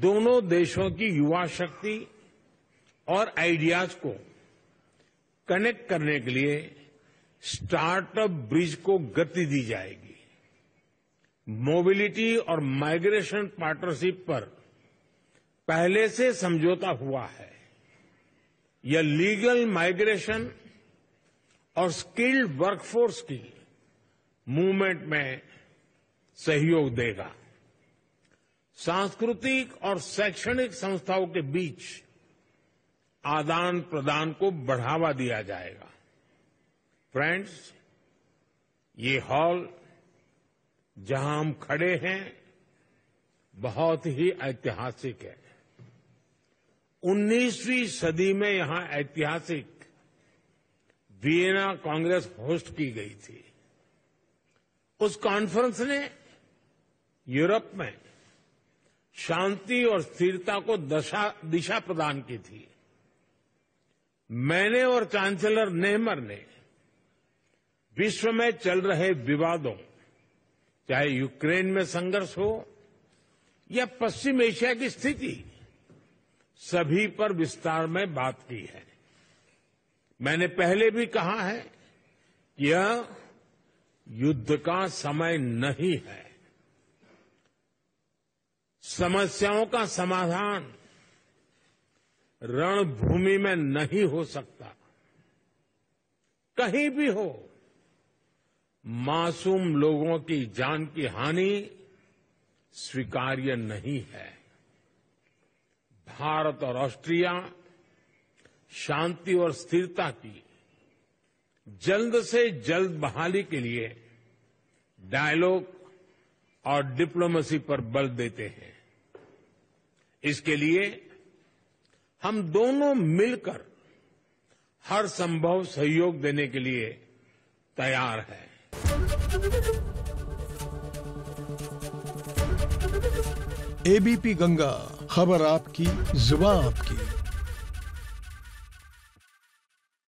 दोनों देशों की युवा शक्ति और आइडियाज को कनेक्ट करने के लिए स्टार्टअप ब्रिज को गति दी जाएगी मोबिलिटी और माइग्रेशन पार्टनरशिप पर पहले से समझौता हुआ है यह लीगल माइग्रेशन और स्किल्ड वर्कफोर्स की मूवमेंट में सहयोग देगा सांस्कृतिक और शैक्षणिक संस्थाओं के बीच आदान प्रदान को बढ़ावा दिया जाएगा फ्रेंड्स ये हॉल जहां हम खड़े हैं बहुत ही ऐतिहासिक है 19वीं सदी में यहां ऐतिहासिक वियना कांग्रेस होस्ट की गई थी उस कॉन्फ्रेंस ने यूरोप में शांति और स्थिरता को दशा दिशा प्रदान की थी मैंने और चांसलर नेहमर ने विश्व में चल रहे विवादों चाहे यूक्रेन में संघर्ष हो या पश्चिम एशिया की स्थिति सभी पर विस्तार में बात की है मैंने पहले भी कहा है कि यह युद्ध का समय नहीं है समस्याओं का समाधान रणभूमि में नहीं हो सकता कहीं भी हो मासूम लोगों की जान की हानि स्वीकार्य नहीं है भारत और ऑस्ट्रिया शांति और स्थिरता की जल्द से जल्द बहाली के लिए डायलॉग और डिप्लोमेसी पर बल देते हैं इसके लिए हम दोनों मिलकर हर संभव सहयोग देने के लिए तैयार हैं एबीपी गंगा खबर आपकी जुबा आपकी